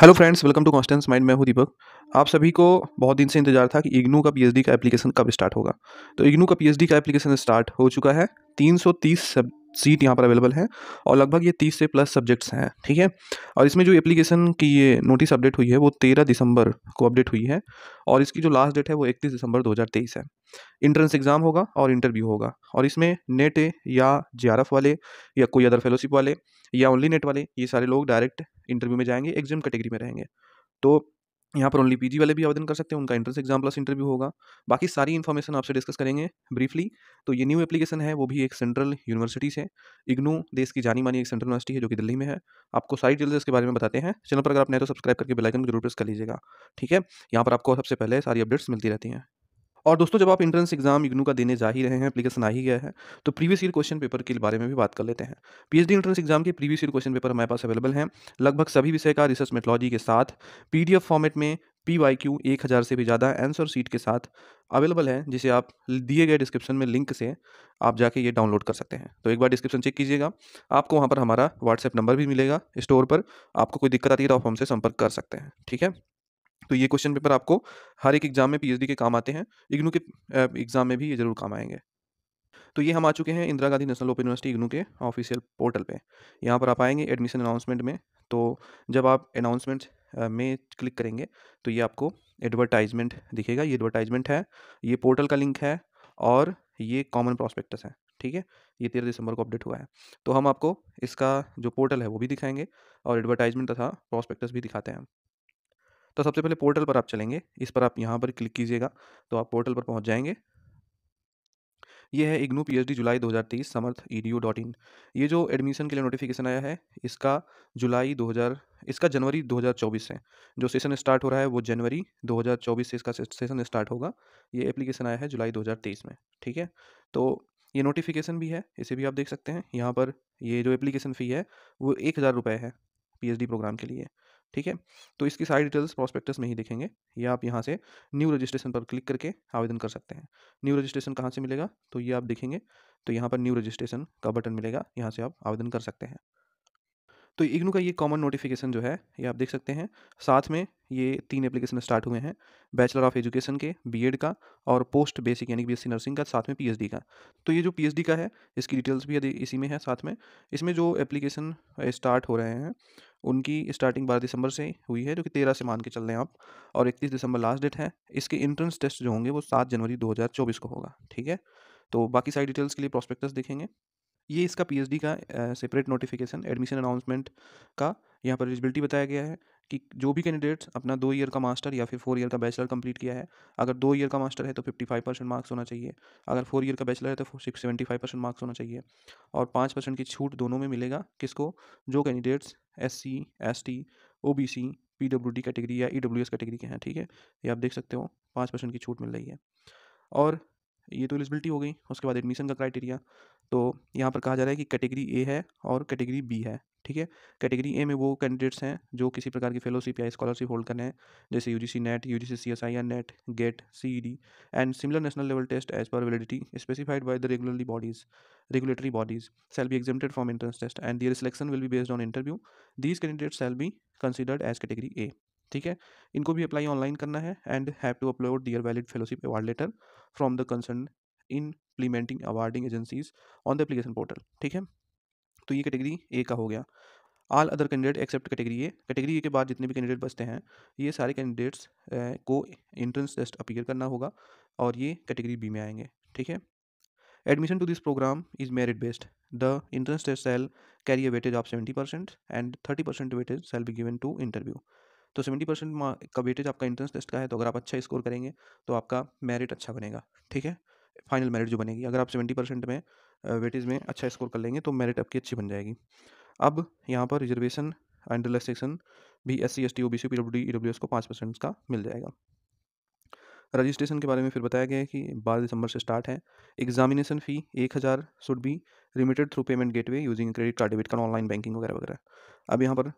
hello friends welcome to Constance mind मैं हूं दीपक आप सभी को बहुत दिन से इंतजार था कि इग्नू का पीएचडी का एप्लीकेशन कब स्टार्ट होगा तो इग्नू का पीएचडी का एप्लीकेशन स्टार्ट हो चुका है 330 सब सीट यहाँ पर अवेलेबल है और लगभग ये 30 से प्लस सब्जेक्ट्स हैं ठीक है और इसमें जो एप्लीकेशन की ये नोटिस अपडेट हुई है वो 13 दिसंबर को अपडेट हुई है और इसकी जो लास्ट डेट है वो 31 दिसंबर 2023 है इंट्रेंस एग्ज़ाम होगा और इंटरव्यू होगा और इसमें नेट या जे वाले या कोई अदर फेलोशिप वाले या ओनली नेट वाले ये सारे लोग डायरेक्ट इंटरव्यू में जाएंगे एग्जाम कैटेगरी में रहेंगे तो यहाँ पर ओनली पीजी वाले भी आवेदन कर सकते हैं उनका एंट्रेंस एग्जाम प्लस इंटरव्यू होगा बाकी सारी इन्फॉर्मेशन आपसे डिस्कस करेंगे ब्रीफली तो ये न्यू एप्लीकेशन है वो भी एक सेंट्रल यूनिवर्सिटी से इग्नू देश की जानी मानी एक सेंट्रल यूनिवर्सिटी है जो कि दिल्ली में है आपको सारी डिटेल्स इसके बारे में बताते हैं चैनल पर अगर आप नए तो सब्सक्राइब करके बेलाइकन जरूर प्रेस कर लीजिएगा ठीक है यहाँ पर आपको सबसे पहले सारी अपडेट्स मिलती रहती हैं और दोस्तों जब आप इंट्रेंस एग्जाम इग्नू का देने जा ही रहे हैं एप्लीकेशन आ ही गया है तो प्रीवियस ईयर क्वेश्चन पेपर के बारे में भी बात कर लेते हैं पीएचडी इंट्रेंस एग्जाम के प्रीवियस ईयर क्वेश्चन पेपर हमारे पास अवेलेबल हैं लगभग सभी विषय का रिसर्च मेथोलॉजी के साथ एफ फॉर्मेट में पी वाई क्यू एक हज़ार से भी ज़्यादा आंसर सीट के साथ अवेलेबल है जिसे आप दिए गए डिस्क्रिप्शन में लिंक से आप जाके ये डाउनलोड कर सकते हैं तो एक बार डिस्क्रिप्शन चेक कीजिएगा आपको वहाँ पर हमारा व्हाट्सएप नंबर भी मिलेगा स्टोर पर आपको कोई दिक्कत आती है तो आप हमसे संपर्क कर सकते हैं ठीक है तो ये क्वेश्चन पेपर आपको हर एक एग्जाम में पीएचडी के काम आते हैं इग्नू के एग्जाम में भी ये जरूर काम आएंगे तो ये हम आ चुके हैं Indira Gandhi national open university IGNOU के ऑफिशियल पोर्टल पे यहाँ पर आप आएंगे एडमिशन अनाउंसमेंट में तो जब आप अनाउंसमेंट में क्लिक करेंगे तो ये आपको एडवर्टाइजमेंट दिखेगा ये एडवर्टाइजमेंट है ये पोर्टल का लिंक है और ये कॉमन प्रॉस्पेक्टस है ठीक है ये तेरह दिसंबर को अपडेट हुआ है तो हम आपको इसका जो पोर्टल है वो भी दिखाएंगे और एडवर्टाइजमेंट तथा प्रॉस्पेक्टस भी दिखाते हैं तो सबसे पहले पोर्टल पर आप चलेंगे इस पर आप यहाँ पर क्लिक कीजिएगा तो आप पोर्टल पर पहुँच जाएंगे ये है इग्नू पीएचडी जुलाई 2023 समर्थ इन e ये जो एडमिशन के लिए नोटिफिकेशन आया है इसका जुलाई 2000 इसका जनवरी 2024 है जो सेशन स्टार्ट हो रहा है वो जनवरी 2024 से इसका सेशन स्टार्ट होगा ये एप्लीकेशन आया है जुलाई 2023 में ठीक है तो ये नोटिफिकेशन भी है इसे भी आप देख सकते हैं यहाँ पर ये जो एप्लीकेशन फ़ी है वो एक हज़ार रुपये है पी प्रोग्राम के लिए ठीक है तो इसकी सारी डिटेल्स प्रॉस्पेक्टस में ही देखेंगे या आप यहाँ से न्यू रजिस्ट्रेशन पर क्लिक करके आवेदन कर सकते हैं न्यू रजिस्ट्रेशन कहाँ से मिलेगा तो ये आप देखेंगे तो यहाँ पर न्यू रजिस्ट्रेशन का बटन मिलेगा यहाँ से आप आवेदन कर सकते हैं तो इग्नू का ये कॉमन नोटिफिकेशन जो है ये आप देख सकते हैं साथ में ये तीन एप्लीकेशन स्टार्ट हुए हैं बैचलर ऑफ एजुकेशन के बीएड का और पोस्ट बेसिक यानी बीएससी नर्सिंग का साथ में पीएचडी का तो ये जो पीएचडी का है इसकी डिटेल्स भी इसी में है साथ में इसमें जो एप्लीकेशन स्टार्ट हो रहे हैं उनकी स्टार्टिंग बारह दिसंबर से हुई है जो कि तेरह से मान के चल रहे हैं आप और इकतीस दिसंबर लास्ट डेट है इसके इंट्रेंस टेस्ट जो होंगे वो सात जनवरी दो को होगा ठीक है तो बाकी सारी डिटेल्स के लिए प्रॉस्पेक्टस देखेंगे ये इसका पीएचडी का सेपरेट नोटिफिकेशन एडमिशन अनाउंसमेंट का यहाँ पर एलिजिबिलिटी बताया गया है कि जो भी कैंडिडेट्स अपना दो ईयर का मास्टर या फिर फोर ईयर का बैचलर कंप्लीट किया है अगर दो ईयर का मास्टर है तो फिफ्टी फाइव परसेंट मार्क्स होना चाहिए अगर फोर ईयर का बैचलर है तो six seventy five percent marks होना चाहिए और पाँच परसेंट की छूट दोनों में मिलेगा किसको जो candidates S C S T O B C P W D category या ई डब्ल्यू एस कैटेगरी के हैं ठीक है ये आप देख सकते हो पाँच परसेंट की छूट मिल रही है और ये तो एलिजिबिलिटी हो गई उसके बाद एडमिशन का क्राइटेरिया तो यहाँ पर कहा जा रहा है कि कैटेगरी ए है और कैटेगरी बी है ठीक है कैटेगरी ए में वो कैंडिडेट्स हैं जो किसी प्रकार की फेलोशिप या स्कॉलरशिप होल्ड करने हैं जैसे U G C net U G C C S I net gate C E D and similar national level test as पर validity specified by the regularly bodies regulatory bodies shall be exempted from entrance test and their selection will be based on interview these candidates shall be considered as category A ठीक है इनको भी apply online करना है and have to upload their valid fellowship award letter from the concern implementing awarding agencies on the application portal ठीक है तो ये कैटेगरी ए का हो गया all other candidate except category A category A के बाद जितने भी कैंडिडेट बचते हैं ये सारे कैंडिडेट्स को एंट्रेंस टेस्ट अपीयर करना होगा और ये कैटेगरी बी में आएंगे ठीक है admission to this program is merit based the entrance test shall carry a weightage of seventy percent and thirty percent weightage shall be given to interview तो seventy percent का वेटेज आपका entrance test का है तो अगर आप अच्छा score करेंगे तो आपका मेरिट अच्छा बनेगा ठीक है फाइनल मेरिट जो बनेगी अगर आप सेवेंटी परसेंट में वेटेज में अच्छा स्कोर कर लेंगे तो मेरिट आपकी अच्छी बन जाएगी अब यहाँ पर रिजर्वेशन एंड रिलेक्सेशन भी S C S T O B C P W D E W S को पाँच परसेंट का मिल जाएगा रजिस्ट्रेशन के बारे में फिर बताया गया है कि बारह दिसंबर से स्टार्ट है एग्जामिनेशन फ़ी एक हज़ार should be remitted through payment gateway using credit card debit card online banking वगैरह वगैरह अब यहाँ पर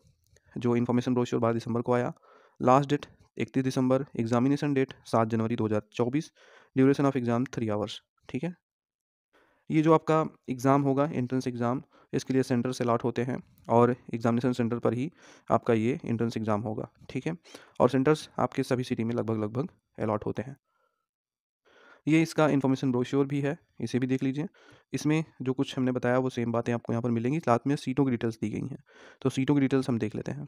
जो इन्फॉर्मेशन ब्रोशर बारह दिसंबर को आया लास्ट डेट इकतीस दिसंबर एग्जामिनेशन डेट सात जनवरी चौबीस duration of exam three hours ठीक है ये जो आपका एग्ज़ाम होगा एंट्रेंस एग्ज़ाम इसके लिए सेंटर से अलाट होते हैं और एग्जामिनेशन सेंटर पर ही आपका ये एंट्रेंस एग्ज़ाम होगा ठीक है और सेंटर्स आपके सभी सिटी में लगभग लगभग अलाट होते हैं ये इसका इन्फॉर्मेशन ब्रोशोर भी है इसे भी देख लीजिए इसमें जो कुछ हमने बताया वो सेम बातें आपको यहाँ पर मिलेंगी साथ में सीटों की डिटेल्स दी गई हैं तो सीटों की डिटेल्स हम देख लेते हैं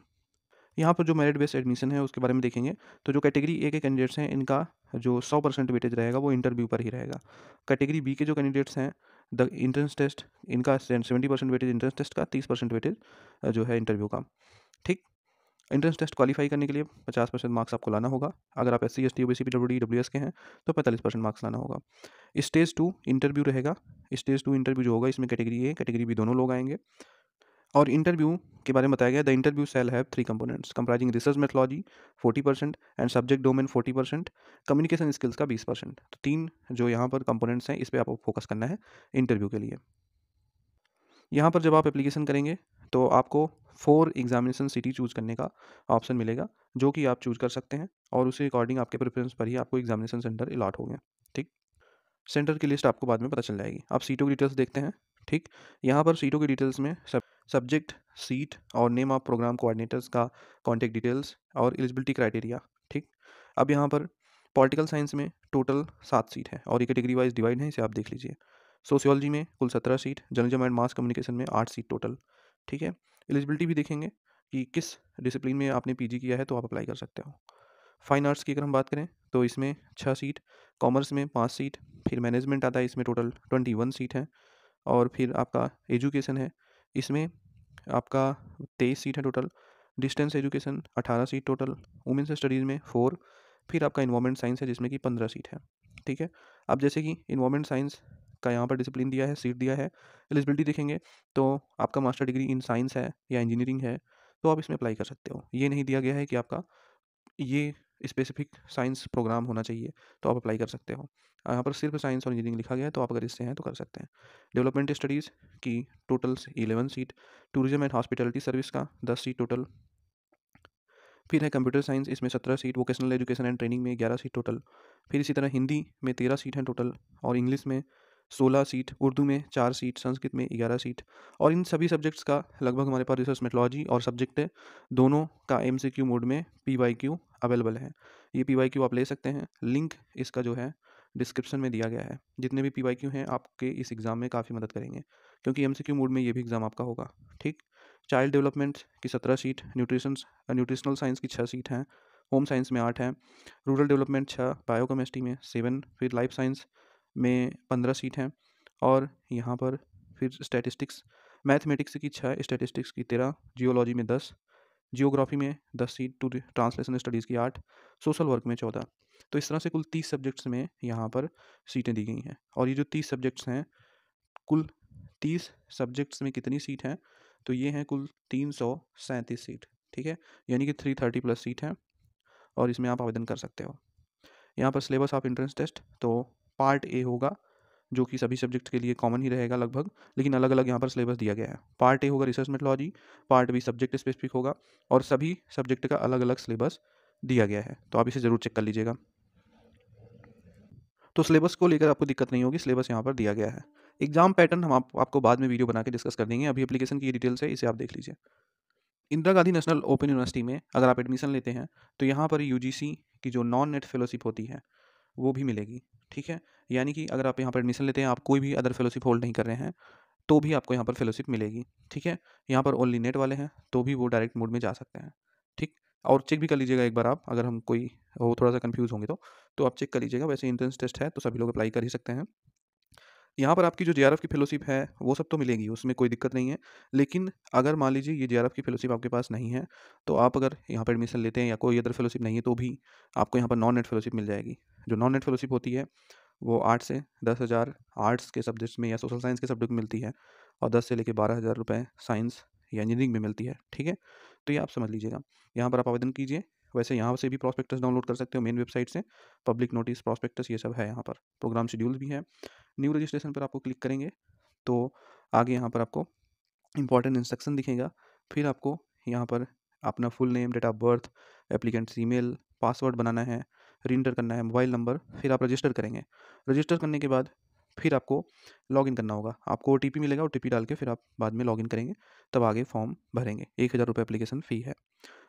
यहाँ पर जो मेरिट बेस्ड एडमिशन है उसके बारे में देखेंगे तो जो कैटेगरी ए के कैंडिडेट्स हैं इनका जो सौ परसेंट वेटेज रहेगा वो इंटरव्यू पर ही रहेगा कैटेगरी बी के जो कैंडिडेट्स हैं द इंट्रेंस टेस्ट इनका seventy percent weightage entrance test का तीस परसेंट वेटेज जो है इंटरव्यू का ठीक एंट्रेंस टेस्ट क्वालीफाई करने के लिए 50 परसेंट मार्क्स आपको लाना होगा अगर आप S C S T O B C P W D W S के हैं तो 45 परसेंट मार्क्स लाना होगा स्टेज टू इंटरव्यू रहेगा स्टेज टू इंटरव्यू जो होगा इसमें कैटेगरी ए कैटेगरी बी दोनों लोग आएंगे और इंटरव्यू के बारे में बताया गया the interview shall have three components comprising research methodology forty percent and subject domain forty percent communication skills का बीस परसेंट तो तीन जो यहाँ पर कंपोनेंट्स हैं इस पर आपको फोकस करना है इंटरव्यू के लिए यहाँ पर जब आप एप्लीकेशन करेंगे तो आपको फोर एग्जामिनेशन सिटी चूज़ करने का ऑप्शन मिलेगा जो कि आप चूज कर सकते हैं और उसके अकॉर्डिंग आपके प्रेफरेंस पर ही आपको एग्जामिनेशन सेंटर अलाट होंगे ठीक सेंटर की लिस्ट आपको बाद में पता चल जाएगी आप सीटों की डिटेल्स देखते हैं ठीक यहाँ पर सीटों की डिटेल्स में सब सब्जेक्ट सीट और नेम ऑफ प्रोग्राम कोऑर्डिनेटर्स का कॉन्टेक्ट डिटेल्स और एलिजिबिलिटी क्राइटेरिया ठीक अब यहाँ पर पॉलिटिकल साइंस में टोटल सात सीट है और ये कैटेगरी वाइज डिवाइड है इसे आप देख लीजिए सोशियोलॉजी में कुल सत्रह seat journalism and mass communication में आठ सीट टोटल ठीक है एलिजिबिलिटी भी देखेंगे कि किस डिसिप्लिन में आपने पीजी किया है तो आप अप्लाई कर सकते हो फाइन आर्ट्स की अगर हम बात करें तो इसमें छः सीट कॉमर्स में पाँच सीट फिर मैनेजमेंट आता है इसमें टोटल ट्वेंटी वन सीट है और फिर आपका एजुकेशन है इसमें आपका तेईस सीट है टोटल डिस्टेंस एजुकेशन अठारह सीट टोटल वुमेंस स्टडीज़ में फोर फिर आपका इन्वामेंट साइंस है जिसमें कि पंद्रह सीट है ठीक है अब जैसे कि इन्वामेंट साइंस का यहाँ पर डिसिप्लिन दिया है सीट दिया है एलिजिबिलिटी देखेंगे तो आपका मास्टर डिग्री इन साइंस है या इंजीनियरिंग है तो आप इसमें अप्लाई कर सकते हो ये नहीं दिया गया है कि आपका ये स्पेसिफिक साइंस प्रोग्राम होना चाहिए तो आप अप्लाई कर सकते हो यहाँ पर सिर्फ साइंस और इंजीनियरिंग लिखा गया है तो आप अगर इससे हैं तो कर सकते हैं डेवलपमेंट स्टडीज़ की total eleven seat tourism and hospitality service का दस सीट टोटल फिर है कंप्यूटर साइंस इसमें सत्रह seat vocational education and training में ग्यारह सीट टोटल फिर इसी तरह हिंदी में तेरह सीट हैं टोटल और इंग्लिश में सोलह सीट उर्दू में चार सीट संस्कृत में ग्यारह सीट और इन सभी सब्जेक्ट्स का लगभग हमारे पास रिसर्च मेटोलॉजी और सब्जेक्ट है दोनों का एम सी क्यू मोड में पी वाई क्यू अवेलेबल है ये पी वाई क्यू आप ले सकते हैं लिंक इसका जो है डिस्क्रिप्शन में दिया गया है जितने भी पी वाई क्यू हैं आपके इस एग्ज़ाम में काफ़ी मदद करेंगे क्योंकि एम सी क्यू मोड में ये भी एग्ज़ाम आपका होगा ठीक चाइल्ड डेवलपमेंट की सत्रह सीट न्यूट्रिशन न्यूट्रिशनल साइंस की छः सीट हैं होम साइंस में आठ हैं रूरल डेवलपमेंट छः बायो केमिस्ट्री में सेवन फिर लाइफ साइंस में पंद्रह सीट हैं और यहाँ पर फिर स्टैटिस्टिक्स मैथमेटिक्स की छः स्टैटिस्टिक्स की तेरह जियोलॉजी में दस जियोग्राफी में दस सीट टू ट्रांसलेशन स्टडीज़ की आठ सोशल वर्क में चौदह तो इस तरह से कुल तीस सब्जेक्ट्स में यहाँ पर सीटें दी गई हैं और ये जो तीस सब्जेक्ट्स हैं कुल तीस सब्जेक्ट्स में कितनी सीट हैं तो ये हैं कुल तीन सौ सैंतीस सीट ठीक है यानी कि थ्री थर्टी प्लस सीट हैं और इसमें आप आवेदन कर सकते हो यहाँ पर सिलेबस ऑफ इंट्रेंस टेस्ट तो पार्ट ए होगा जो कि सभी सब्जेक्ट के लिए कॉमन ही रहेगा लगभग लेकिन अलग अलग यहाँ पर सिलेबस दिया गया है पार्ट ए होगा research methodology part B subject specific होगा और सभी सब्जेक्ट का अलग अलग सिलेबस दिया गया है तो आप इसे ज़रूर चेक कर लीजिएगा तो सिलेबस को लेकर आपको दिक्कत नहीं होगी सिलेबस यहाँ पर दिया गया है एग्जाम पैटर्न हम आप, आपको बाद में वीडियो बना के डिस्कस कर देंगे अभी एप्लीकेशन की डिटेल्स है इसे आप देख लीजिए Indira Gandhi national open university में अगर आप एडमिशन लेते हैं तो यहाँ पर यूजीसी की जो नॉन नेट फेलोशिप होती है वो भी मिलेगी ठीक है यानी कि अगर आप यहाँ पर एडमिशन लेते हैं आप कोई भी अदर फेलोशिप होल्ड नहीं कर रहे हैं तो भी आपको यहाँ पर फेलोशिप मिलेगी ठीक है यहाँ पर ओनली नेट वाले हैं तो भी वो डायरेक्ट मोड में जा सकते हैं ठीक और चेक भी कर लीजिएगा एक बार आप अगर हम कोई हो थोड़ा सा कन्फ्यूज़ होंगे तो तो आप चेक कर लीजिएगा वैसे इंट्रेंस टेस्ट है तो सभी लोग अप्लाई कर ही सकते हैं यहाँ पर आपकी जो जे की फेलोशिप है वो सब तो मिलेगी उसमें कोई दिक्कत नहीं है लेकिन अगर मान लीजिए ये जे की फेलोशिप आपके पास नहीं है तो आप अगर यहाँ पर एडमिशन लेते हैं या कोई अदर फेलोशिप नहीं है तो भी आपको यहाँ पर नॉन नेट फेलोशिप मिल जाएगी जो नॉन नेट फेलोशिप होती है वो आठ से दस हज़ार आर्ट्स के सब्जेक्ट्स में या सोशल साइंस के सब्जेक्ट में मिलती है और दस से लेकर बारह हज़ार रुपये साइंस या इंजीनियरिंग में मिलती है ठीक है तो ये आप समझ लीजिएगा यहाँ पर आप आवेदन कीजिए वैसे यहाँ से भी प्रॉस्पेक्टस डाउनलोड कर सकते हो मेन वेबसाइट से पब्लिक नोटिस प्रॉस्पेक्टस ये सब है यहाँ पर प्रोग्राम शेड्यूल भी है न्यू रजिस्ट्रेशन पर आपको क्लिक करेंगे तो आगे यहाँ पर आपको इंपॉर्टेंट इंस्ट्रक्शन दिखेगा फिर आपको यहाँ पर अपना full name date of birth applicants email password बनाना है री करना है मोबाइल नंबर फिर आप रजिस्टर करेंगे रजिस्टर करने के बाद फिर आपको लॉगिन करना होगा आपको ओ मिलेगा ओ डाल के फिर आप बाद में लॉगिन करेंगे तब आगे फॉर्म भरेंगे एक हज़ार रुपये अप्लीकेशन फ़ी है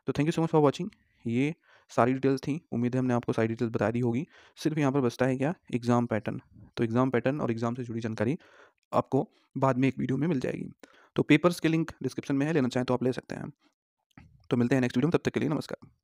तो thank you so much for watching ये सारी डिटेल्स थी उम्मीद है हमने आपको सारी डिटेल्स बता दी होगी सिर्फ यहाँ पर बचता है क्या एग्ज़ाम पैटर्न तो एग्ज़ाम पैटर्न और एग्ज़ाम से जुड़ी जानकारी आपको बाद में एक वीडियो में मिल जाएगी तो पेपर्स के लिंक डिस्क्रिप्शन में है लेना चाहें तो आप ले सकते हैं तो मिलते हैं नेक्स्ट वीडियो में तब तक के लिए नमस्कार